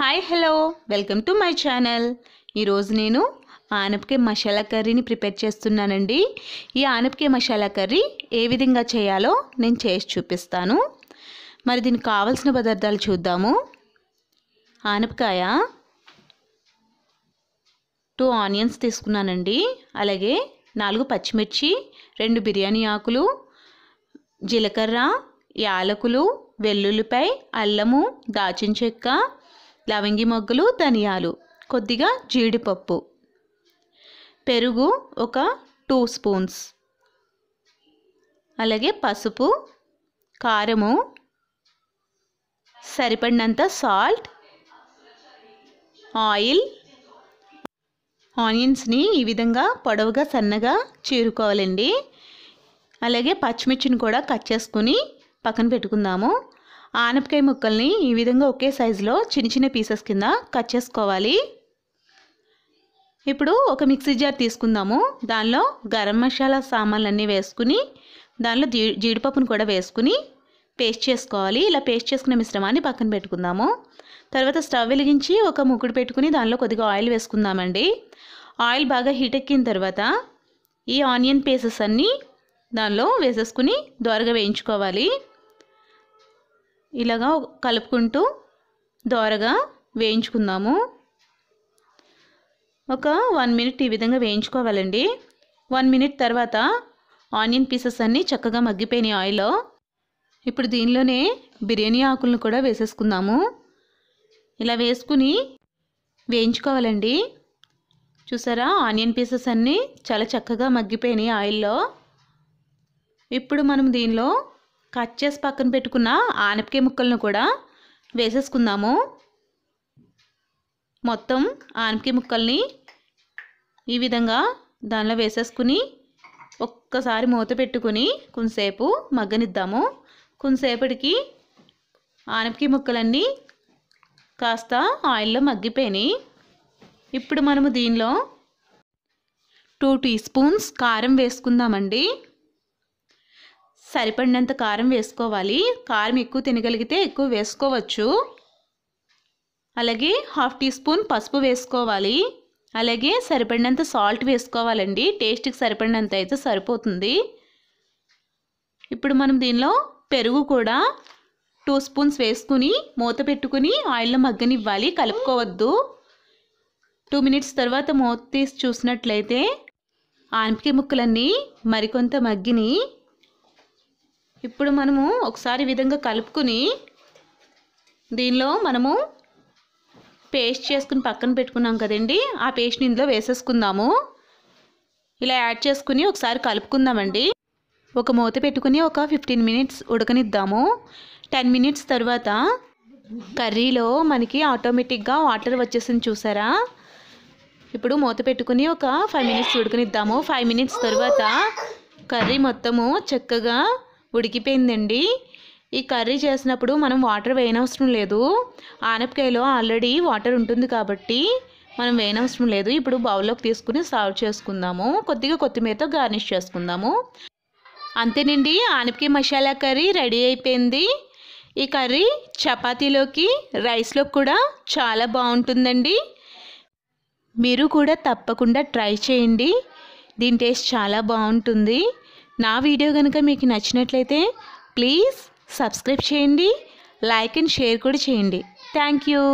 hi hello welcome to my channel ఈరోజు నేను ఆనపకాయ మసాలా కర్రీని ప్రిపేర్ చేస్తున్నానండి ఈ ఆనపకాయ మసాలా కర్రీ ఏ విధంగా చేయాలో నేను చేసి చూపిస్తాను మరి దీనికి కావలసిన పదార్థాలు చూద్దాము ఆనపకాయ టూ ఆనియన్స్ తీసుకున్నానండి అలాగే నాలుగు పచ్చిమిర్చి రెండు బిర్యానీ ఆకులు జీలకర్ర యాలకులు వెల్లుల్లిపై అల్లము దాచిన చెక్క లవంగి మొగ్గలు ధనియాలు కొద్దిగా జీడిపప్పు పెరుగు ఒక టూ స్పూన్స్ అలాగే పసుపు కారము సరిపడినంత సాల్ట్ ఆయిల్ ఆనియన్స్ని ఈ విధంగా పొడవుగా సన్నగా చేరుకోవాలండి అలాగే పచ్చిమిర్చిని కూడా కట్ చేసుకుని పక్కన పెట్టుకుందాము ఆనపకాయ ముక్కల్ని ఈ విధంగా ఒకే సైజులో చిన్న చిన్న పీసెస్ కింద కట్ చేసుకోవాలి ఇప్పుడు ఒక మిక్సీ జార్ తీసుకుందాము దానిలో గరం మసాలా సామాన్లన్నీ వేసుకుని దానిలో జీ జీడిపప్పును కూడా వేసుకుని పేస్ట్ చేసుకోవాలి ఇలా పేస్ట్ చేసుకున్న మిశ్రమాన్ని పక్కన పెట్టుకుందాము తర్వాత స్టవ్ వెలిగించి ఒక ముగ్గుడు పెట్టుకుని దానిలో కొద్దిగా ఆయిల్ వేసుకుందామండి ఆయిల్ బాగా హీట్ ఎక్కిన తర్వాత ఈ ఆనియన్ పీసెస్ అన్నీ దానిలో వేసేసుకుని దోరగా వేయించుకోవాలి ఇలాగా కలుపుకుంటూ దోరగా వేయించుకుందాము ఒక వన్ మినిట్ ఈ విధంగా వేయించుకోవాలండి వన్ మినిట్ తర్వాత ఆనియన్ పీసెస్ అన్నీ చక్కగా మగ్గిపోయినాయి ఆయిల్లో ఇప్పుడు దీనిలోనే బిర్యానీ ఆకులను కూడా వేసేసుకుందాము ఇలా వేసుకుని వేయించుకోవాలండి చూసారా ఆనియన్ పీసెస్ అన్నీ చాలా చక్కగా మగ్గిపోయినాయి ఆయిల్లో ఇప్పుడు మనం దీనిలో కట్ చేసి పక్కన పెట్టుకున్న ఆనపకాయ ముక్కలను కూడా వేసేసుకుందాము మొత్తం ఆనపకాయ ముక్కల్ని ఈ విధంగా దానిలో వేసేసుకుని ఒక్కసారి మూత పెట్టుకుని కొంతసేపు మగ్గనిద్దాము కొంతసేపటికి ఆనపకాయ ముక్కలన్నీ కాస్త ఆయిల్లో మగ్గిపోయినాయి ఇప్పుడు మనము దీనిలో టూ టీ స్పూన్స్ కారం వేసుకుందామండి సరిపడినంత కారం వేసుకోవాలి కారం ఎక్కువ తినగలిగితే ఎక్కువ వేసుకోవచ్చు అలాగే హాఫ్ టీ స్పూన్ పసుపు వేసుకోవాలి అలాగే సరిపడినంత సాల్ట్ వేసుకోవాలండి టేస్ట్కి సరిపడినంత అయితే సరిపోతుంది ఇప్పుడు మనం దీనిలో పెరుగు కూడా టూ స్పూన్స్ వేసుకుని మూత పెట్టుకుని ఆయిల్లో మగ్గనివ్వాలి కలుపుకోవద్దు టూ మినిట్స్ తర్వాత మూత తీసి చూసినట్లయితే ఆనపకాయ ముక్కలన్నీ మరికొంత మగ్గిని ఇప్పుడు మనము ఒకసారి విధంగా కలుపుకుని దీనిలో మనము పేస్ట్ చేసుకుని పక్కన పెట్టుకున్నాం కదండి ఆ పేస్ట్ని ఇందులో వేసేసుకుందాము ఇలా యాడ్ చేసుకుని ఒకసారి కలుపుకుందామండి ఒక మూత పెట్టుకుని ఒక ఫిఫ్టీన్ మినిట్స్ ఉడకనిద్దాము టెన్ మినిట్స్ తర్వాత కర్రీలో మనకి ఆటోమేటిక్గా వాటర్ వచ్చేసింది చూసారా ఇప్పుడు మూత పెట్టుకుని ఒక ఫైవ్ మినిట్స్ ఉడకనిద్దాము ఫైవ్ మినిట్స్ తర్వాత కర్రీ మొత్తము చక్కగా ఉడికిపోయిందండి ఈ కర్రీ చేసినప్పుడు మనం వాటర్ వేయనవసరం లేదు ఆనపకాయలో ఆల్రెడీ వాటర్ ఉంటుంది కాబట్టి మనం వేయనవసరం లేదు ఇప్పుడు బౌల్లోకి తీసుకుని సర్వ్ చేసుకుందాము కొద్దిగా కొత్తిమీరతో గార్నిష్ చేసుకుందాము అంతేనండి ఆనపకాయ మసాలా కర్రీ రెడీ అయిపోయింది ఈ కర్రీ చపాతీలోకి రైస్లోకి కూడా చాలా బాగుంటుందండి మీరు కూడా తప్పకుండా ట్రై చేయండి దీని టేస్ట్ చాలా బాగుంటుంది నా వీడియో కనుక మీకు నచ్చినట్లయితే ప్లీజ్ సబ్స్క్రైబ్ చేయండి లైక్ అండ్ షేర్ కూడా చేయండి థ్యాంక్ యూ